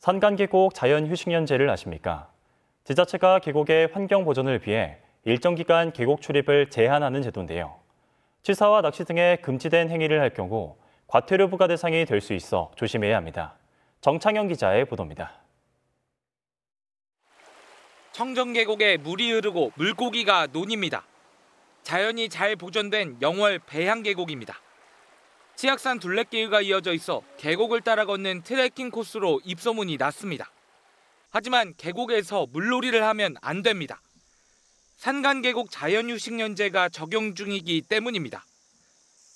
산간계곡 자연휴식연제를 아십니까? 지자체가 계곡의 환경 보존을 위해 일정 기간 계곡 출입을 제한하는 제도인데요. 치사와 낚시 등의 금지된 행위를 할 경우 과태료 부과 대상이 될 수 있어 조심해야 합니다. 정창영 기자의 보도입니다. 청정계곡에 물이 흐르고 물고기가 논입니다. 자연이 잘 보존된 영월 배양계곡입니다. 치악산 둘레길가 이어져 있어 계곡을 따라 걷는 트레킹 코스로 입소문이 났습니다. 하지만 계곡에서 물놀이를 하면 안 됩니다. 산간계곡 자연휴식연제가 적용 중이기 때문입니다.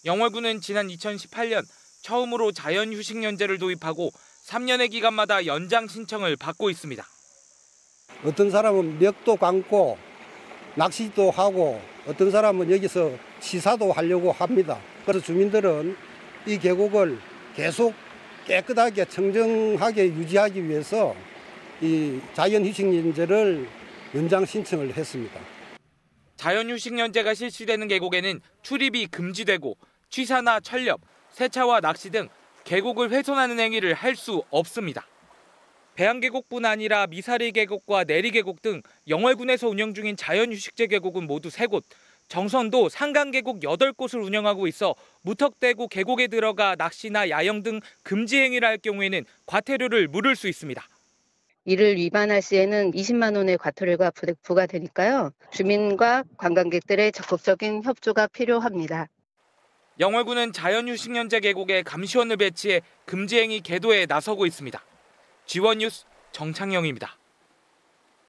영월군은 지난 2018년 처음으로 자연휴식연제를 도입하고 3년의 기간마다 연장 신청을 받고 있습니다. 어떤 사람은 멱도 감고 낚시도 하고 어떤 사람은 여기서 시사도 하려고 합니다. 그래서 주민들은 이 계곡을 계속 깨끗하게 청정하게 유지하기 위해서 이 자연휴식연제를 연장 신청을 했습니다. 자연휴식연제가 실시되는 계곡에는 출입이 금지되고 취사나 철렵, 세차와 낚시 등 계곡을 훼손하는 행위를 할 수 없습니다. 배양계곡뿐 아니라 미사리 계곡과 내리 계곡 등 영월군에서 운영 중인 자연휴식제 계곡은 모두 3곳, 정선도 상강계곡 8곳을 운영하고 있어 무턱대고 계곡에 들어가 낚시나 야영 등 금지 행위를 할 경우에는 과태료를 물을 수 있습니다. 이를 위반할 시에는 20만 원의 과태료가 부과되니까요. 주민과 관광객들의 적극적인 협조가 필요합니다. 영월군은 자연휴식년재 계곡에 감시원을 배치해 금지행위 계도에 나서고 있습니다. 지원 뉴스 정창영입니다.